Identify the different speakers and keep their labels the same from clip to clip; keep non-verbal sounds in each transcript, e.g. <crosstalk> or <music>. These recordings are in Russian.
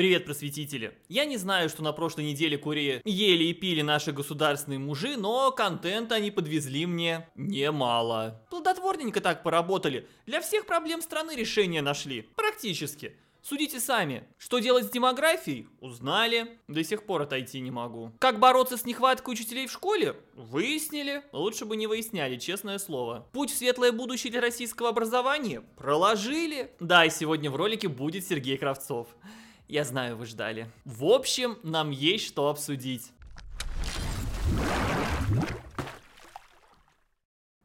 Speaker 1: Привет, просветители! Я не знаю, что на прошлой неделе кури ели и пили наши государственные мужи, но контента они подвезли мне немало. Плодотворненько так поработали, для всех проблем страны решения нашли. Практически. Судите сами. Что делать с демографией? Узнали. До сих пор отойти не могу. Как бороться с нехваткой учителей в школе? Выяснили. Лучше бы не выясняли, честное слово. Путь в светлое будущее для российского образования? Проложили. Да, и сегодня в ролике будет Сергей Кравцов. Я знаю, вы ждали. В общем, нам есть что обсудить.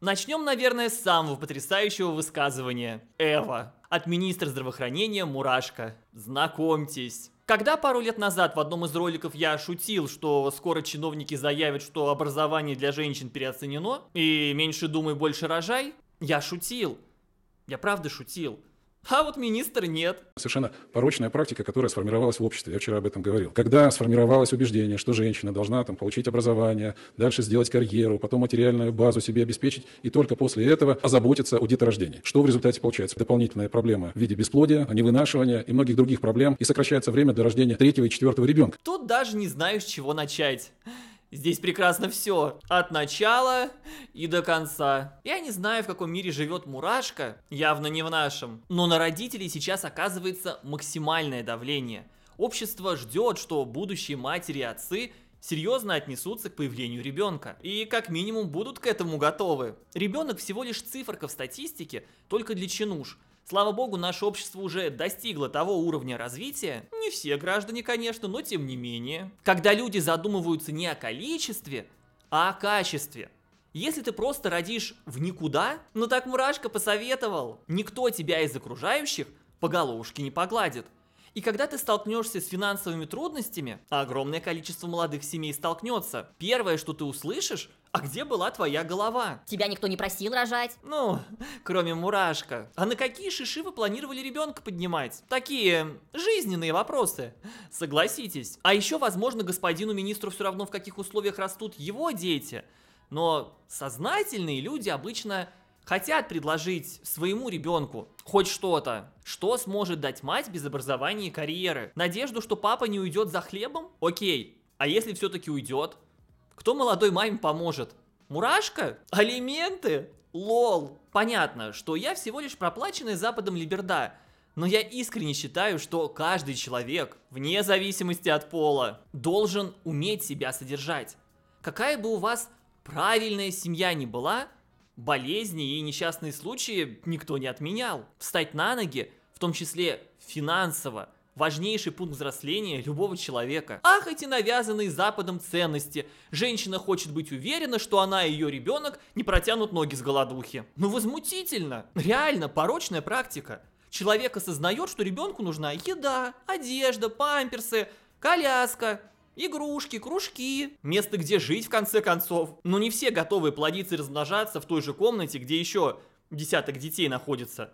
Speaker 1: Начнем, наверное, с самого потрясающего высказывания. Эва. От министра здравоохранения Мурашка. Знакомьтесь. Когда пару лет назад в одном из роликов я шутил, что скоро чиновники заявят, что образование для женщин переоценено, и меньше думай, больше рожай, я шутил. Я правда шутил. А вот министр нет. Совершенно порочная практика, которая сформировалась в обществе. Я вчера об этом говорил. Когда сформировалось убеждение, что женщина должна там, получить образование, дальше сделать карьеру, потом материальную базу себе обеспечить и только после этого озаботиться о деторождении. Что в результате получается? Дополнительная проблема в виде бесплодия, а невынашивания и многих других проблем. И сокращается время до рождения третьего и четвертого ребенка. Тут даже не знаешь, с чего начать. Здесь прекрасно все. От начала и до конца. Я не знаю, в каком мире живет мурашка, явно не в нашем. Но на родителей сейчас оказывается максимальное давление. Общество ждет, что будущие матери и отцы серьезно отнесутся к появлению ребенка. И как минимум будут к этому готовы. Ребенок всего лишь циферка в статистике, только для чинуш – Слава богу, наше общество уже достигло того уровня развития, не все граждане, конечно, но тем не менее, когда люди задумываются не о количестве, а о качестве. Если ты просто родишь в никуда, ну так Мурашка посоветовал, никто тебя из окружающих по головушке не погладит. И когда ты столкнешься с финансовыми трудностями, а огромное количество молодых семей столкнется, первое, что ты услышишь – а где была твоя голова? Тебя никто не просил рожать. Ну, кроме мурашка. А на какие шиши вы планировали ребенка поднимать? Такие жизненные вопросы. Согласитесь. А еще, возможно, господину министру все равно, в каких условиях растут его дети. Но сознательные люди обычно хотят предложить своему ребенку хоть что-то, что сможет дать мать без образования и карьеры. Надежду, что папа не уйдет за хлебом? Окей. А если все-таки уйдет? Кто молодой маме поможет? Мурашка? Алименты? Лол. Понятно, что я всего лишь проплаченный Западом либерда, но я искренне считаю, что каждый человек, вне зависимости от пола, должен уметь себя содержать. Какая бы у вас правильная семья ни была, болезни и несчастные случаи никто не отменял. Встать на ноги, в том числе финансово, важнейший пункт взросления любого человека. Ах, эти навязанные Западом ценности. Женщина хочет быть уверена, что она и ее ребенок не протянут ноги с голодухи. Ну возмутительно. Реально, порочная практика. Человек осознает, что ребенку нужна еда, одежда, памперсы, коляска, игрушки, кружки, место, где жить в конце концов. Но не все готовы плодиться и размножаться в той же комнате, где еще десяток детей находится.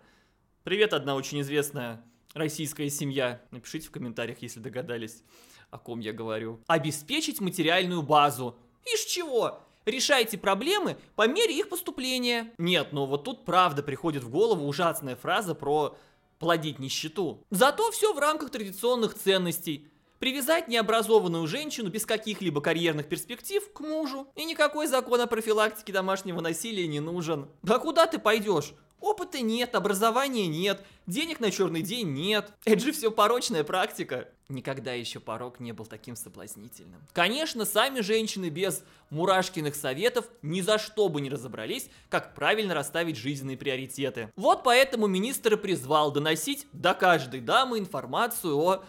Speaker 1: Привет, одна очень известная российская семья. Напишите в комментариях, если догадались, о ком я говорю. Обеспечить материальную базу. Из чего? Решайте проблемы по мере их поступления. Нет, ну вот тут правда приходит в голову ужасная фраза про плодить нищету. Зато все в рамках традиционных ценностей. Привязать необразованную женщину без каких-либо карьерных перспектив к мужу. И никакой закон о профилактике домашнего насилия не нужен. Да куда ты пойдешь? Опыта нет, образования нет, денег на черный день нет. Это же все порочная практика. Никогда еще порог не был таким соблазнительным. Конечно, сами женщины без мурашкиных советов ни за что бы не разобрались, как правильно расставить жизненные приоритеты. Вот поэтому министр призвал доносить до каждой дамы информацию о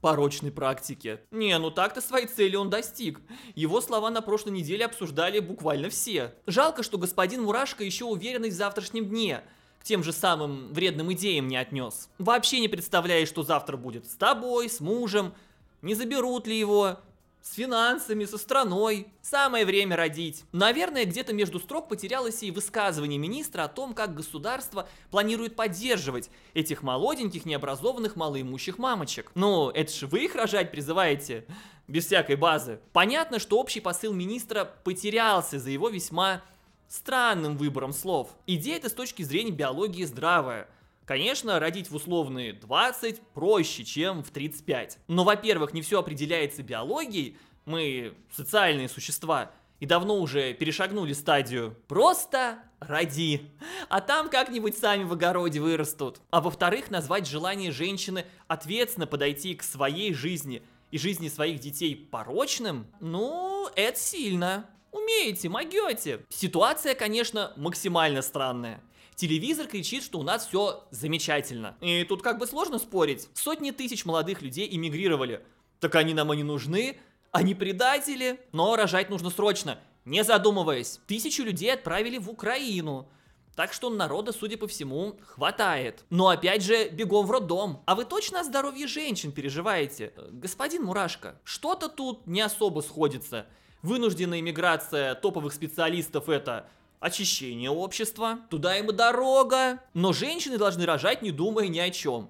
Speaker 1: порочной практике. Не, ну так-то свои цели он достиг. Его слова на прошлой неделе обсуждали буквально все. Жалко, что господин Мурашко еще уверенный в завтрашнем дне – к тем же самым вредным идеям не отнес. Вообще не представляешь, что завтра будет с тобой, с мужем, не заберут ли его, с финансами, со страной. Самое время родить. Наверное, где-то между строк потерялось и высказывание министра о том, как государство планирует поддерживать этих молоденьких, необразованных, малоимущих мамочек. Ну, это же вы их рожать призываете, без всякой базы. Понятно, что общий посыл министра потерялся за его весьма странным выбором слов. Идея эта с точки зрения биологии здравая. Конечно, родить в условные 20 проще, чем в 35. Но, во-первых, не все определяется биологией, мы социальные существа, и давно уже перешагнули стадию «просто роди», а там как-нибудь сами в огороде вырастут. А во-вторых, назвать желание женщины ответственно подойти к своей жизни и жизни своих детей порочным, ну, это сильно. Умеете, могете. Ситуация, конечно, максимально странная. Телевизор кричит, что у нас все замечательно. И тут как бы сложно спорить. Сотни тысяч молодых людей эмигрировали. Так они нам и не нужны, они предатели. Но рожать нужно срочно, не задумываясь. Тысячу людей отправили в Украину. Так что народа, судя по всему, хватает. Но опять же, бегом в роддом. А вы точно о здоровье женщин переживаете? Э, господин Мурашко, что-то тут не особо сходится. Вынужденная миграция топовых специалистов – это очищение общества, туда им и дорога. Но женщины должны рожать, не думая ни о чем.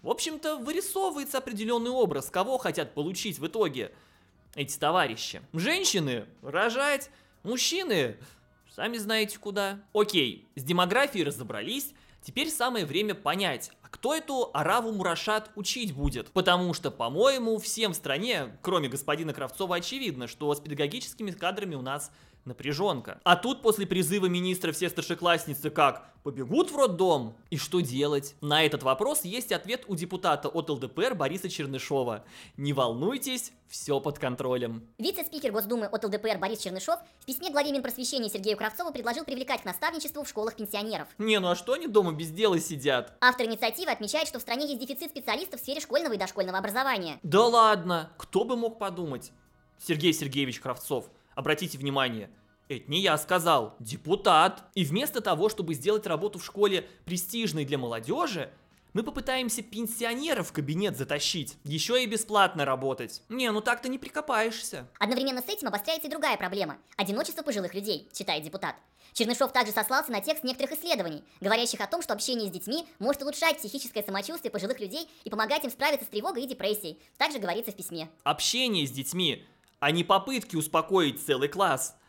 Speaker 1: В общем-то, вырисовывается определенный образ, кого хотят получить в итоге эти товарищи. Женщины – рожать, мужчины – сами знаете куда. Окей, с демографией разобрались, теперь самое время понять, кто эту Араву Мурашат учить будет? Потому что, по-моему, всем в стране, кроме господина Кравцова, очевидно, что с педагогическими кадрами у нас напряженка. А тут после призыва министра все старшеклассницы как побегут в роддом? И что делать? На этот вопрос есть ответ у депутата от ЛДПР Бориса Чернышова. Не волнуйтесь, все под контролем.
Speaker 2: Вице-спикер Госдумы от ЛДПр Борис Чернышов в письме главе Минпросвещения Сергею Кравцову предложил привлекать к наставничеству в школах пенсионеров.
Speaker 1: Не, ну а что они дома без дела сидят?
Speaker 2: Автор инициативы инициатива отмечает, что в стране есть дефицит специалистов в сфере школьного и дошкольного образования.
Speaker 1: Да ладно, кто бы мог подумать? Сергей Сергеевич Кравцов, обратите внимание, это не я сказал, депутат. И вместо того, чтобы сделать работу в школе престижной для молодежи, мы попытаемся пенсионеров в кабинет затащить, еще и
Speaker 2: бесплатно
Speaker 1: работать. Не, ну так-то не прикопаешься.
Speaker 2: Одновременно с этим обостряется и другая проблема – одиночество пожилых людей, читает депутат. Чернышов также сослался на текст некоторых исследований, говорящих о том, что общение с детьми может улучшать психическое самочувствие пожилых людей и помогать им справиться с тревогой и депрессией. Также говорится в письме.
Speaker 1: Общение с детьми, а не попытки успокоить целый класс –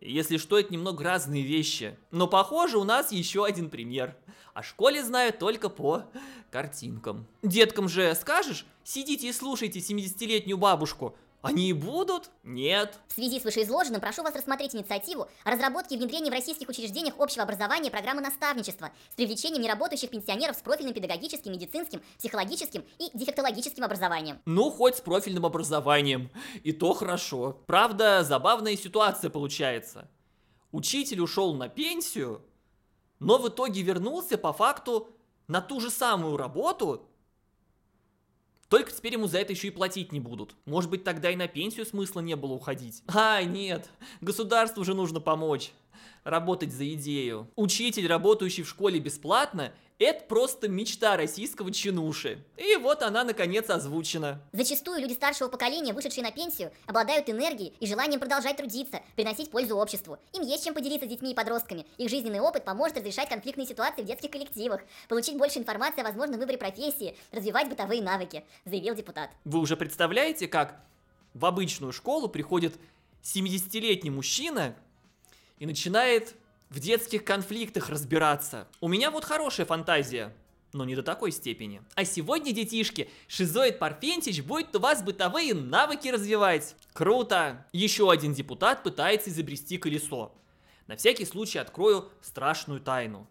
Speaker 1: если что, это немного разные вещи. Но похоже, у нас еще один пример. О школе знаю только по картинкам. Деткам же скажешь, сидите и слушайте 70-летнюю бабушку, они и будут? Нет.
Speaker 2: В связи с вышеизложенным прошу вас рассмотреть инициативу о разработке и внедрении в российских учреждениях общего образования программы наставничества с привлечением неработающих пенсионеров с профильным педагогическим, медицинским, психологическим и дефектологическим образованием.
Speaker 1: Ну, хоть с профильным образованием. И то хорошо. Правда, забавная ситуация получается. Учитель ушел на пенсию, но в итоге вернулся по факту на ту же самую работу, только теперь ему за это еще и платить не будут. Может быть, тогда и на пенсию смысла не было уходить. <laughs> А, нет, государству же нужно помочь. Работать за идею. Учитель, работающий в школе бесплатно, это просто мечта российского чинуши. И вот она, наконец, озвучена.
Speaker 2: Зачастую люди старшего поколения, вышедшие на пенсию, обладают энергией и желанием продолжать трудиться, приносить пользу обществу. Им есть чем поделиться с детьми и подростками. Их жизненный опыт поможет разрешать конфликтные ситуации в детских коллективах, получить больше информации о возможном выборе профессии, развивать бытовые навыки, заявил депутат.
Speaker 1: Вы уже представляете, как в обычную школу приходит 70-летний мужчина и начинает в детских конфликтах разбираться. У меня вот хорошая фантазия, но не до такой степени. А сегодня, детишки, Шизоид Парфентич будет у вас бытовые навыки развивать. Круто! Еще один депутат пытается изобрести колесо. На всякий случай открою страшную тайну.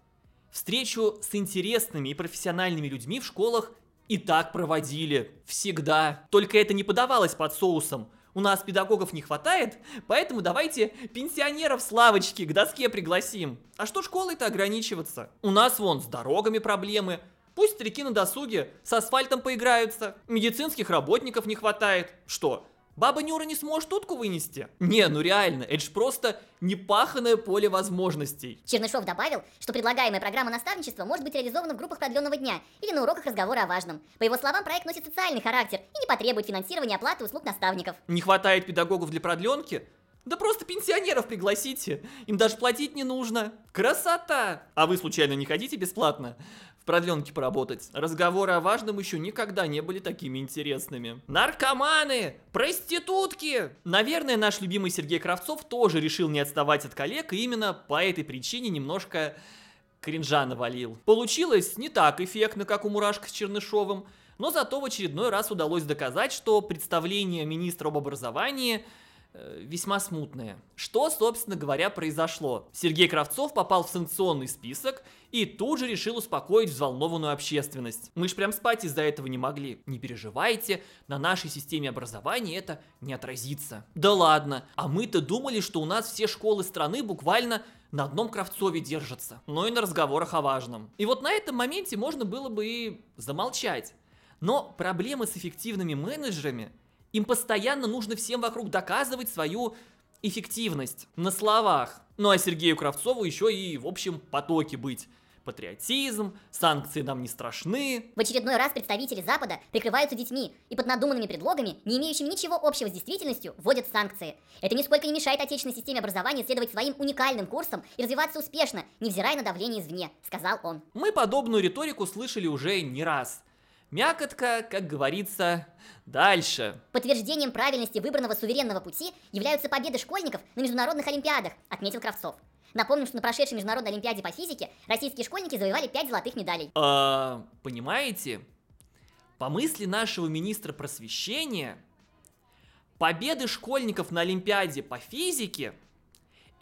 Speaker 1: Встречу с интересными и профессиональными людьми в школах и так проводили. Всегда. Только это не подавалось под соусом – у нас педагогов не хватает, поэтому давайте пенсионеров с лавочки к доске пригласим. А что школой-то ограничиваться? У нас вон с дорогами проблемы, пусть старики на досуге с асфальтом поиграются, медицинских работников не хватает. Что, Баба Нюра не сможет утку вынести? Не, ну реально, это ж просто непаханное поле возможностей.
Speaker 2: Чернышов добавил, что предлагаемая программа наставничества может быть реализована в группах продленного дня или на уроках разговора о важном. По его словам, проект носит социальный характер и не потребует финансирования оплаты услуг наставников.
Speaker 1: Не хватает педагогов для продленки?
Speaker 2: Да просто пенсионеров
Speaker 1: пригласите, им даже платить не нужно. Красота! А вы случайно не хотите бесплатно? в продленке поработать. Разговоры о важном еще никогда не были такими интересными. Наркоманы! Проститутки! Наверное, наш любимый Сергей Кравцов тоже решил не отставать от коллег, и именно по этой причине немножко кринжа навалил. Получилось не так эффектно, как у Мурашка с Чернышовым, но зато в очередной раз удалось доказать, что представление министра об образовании – Э, весьма смутное. Что, собственно говоря, произошло? Сергей Кравцов попал в санкционный список и тут же решил успокоить взволнованную общественность. Мы ж прям спать из-за этого не могли. Не переживайте, на нашей системе образования это не отразится. Да ладно, а мы-то думали, что у нас все школы страны буквально на одном Кравцове держатся, но и на разговорах о важном. И вот на этом моменте можно было бы и замолчать. Но проблемы с эффективными менеджерами – им постоянно нужно всем вокруг доказывать свою эффективность на словах. Ну а Сергею Кравцову еще и в общем потоке быть патриотизм, санкции нам не страшны.
Speaker 2: В очередной раз представители Запада прикрываются детьми и под надуманными предлогами, не имеющими ничего общего с действительностью, вводят санкции. Это нисколько не мешает отечественной системе образования следовать своим уникальным курсам и развиваться успешно, невзирая на давление извне, сказал он. Мы
Speaker 1: подобную риторику слышали уже не раз. Мякотка, как говорится, дальше.
Speaker 2: Подтверждением правильности выбранного суверенного пути являются победы школьников на международных олимпиадах, отметил Кравцов. Напомним, что на прошедшей международной олимпиаде по физике российские школьники завоевали 5 золотых медалей.
Speaker 1: А, понимаете? По мысли нашего министра просвещения, победы школьников на олимпиаде по физике –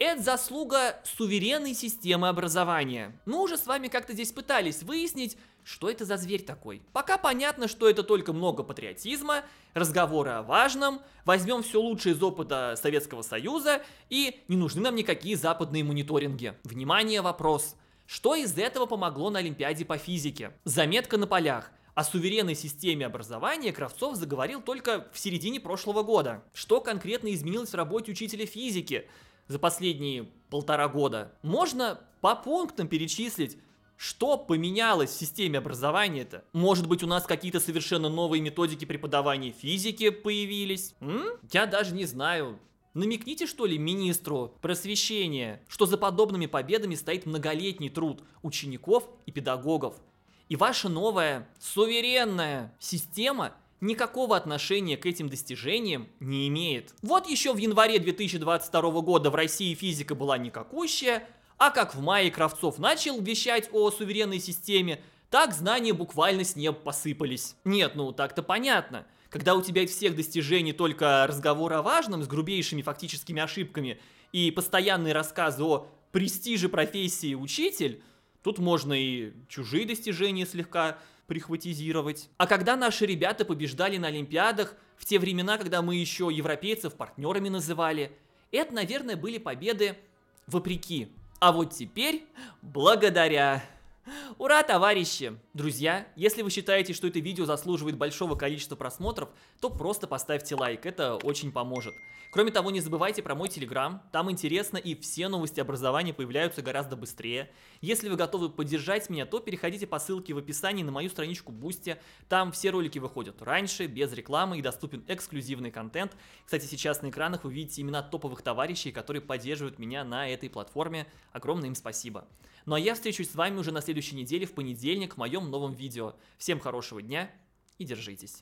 Speaker 1: это заслуга суверенной системы образования. Мы уже с вами как-то здесь пытались выяснить, что это за зверь такой. Пока понятно, что это только много патриотизма, разговоры о важном, возьмем все лучшее из опыта Советского Союза и не нужны нам никакие западные мониторинги. Внимание, вопрос. Что из этого помогло на Олимпиаде по физике? Заметка на полях – о суверенной системе образования Кравцов заговорил только в середине прошлого года. Что конкретно изменилось в работе учителя физики? за последние полтора года, можно по пунктам перечислить, что поменялось в системе образования-то? Может быть, у нас какие-то совершенно новые методики преподавания физики появились? М? Я даже не знаю. Намекните, что ли, министру просвещения, что за подобными победами стоит многолетний труд учеников и педагогов. И ваша новая суверенная система никакого отношения к этим достижениям не имеет. Вот еще в январе 2022 года в России физика была никакущая, а как в мае Кравцов начал вещать о суверенной системе, так знания буквально с неба посыпались. Нет, ну так-то понятно. Когда у тебя из всех достижений только разговор о важном с грубейшими фактическими ошибками и постоянные рассказы о престиже профессии учитель, Тут можно и чужие достижения слегка прихватизировать. А когда наши ребята побеждали на Олимпиадах, в те времена, когда мы еще европейцев партнерами называли, это, наверное, были победы вопреки. А вот теперь благодаря. Ура, товарищи! Друзья, если вы считаете, что это видео заслуживает большого количества просмотров, то просто поставьте лайк, это очень поможет. Кроме того, не забывайте про мой телеграм, там интересно и все новости образования появляются гораздо быстрее. Если вы готовы поддержать меня, то переходите по ссылке в описании на мою страничку Бусти, там все ролики выходят раньше, без рекламы и доступен эксклюзивный контент. Кстати, сейчас на экранах вы видите имена топовых товарищей, которые поддерживают меня на этой платформе, огромное им спасибо. Ну а я встречусь с вами уже на следующем следующей неделе в понедельник в моем новом видео. Всем хорошего дня и держитесь.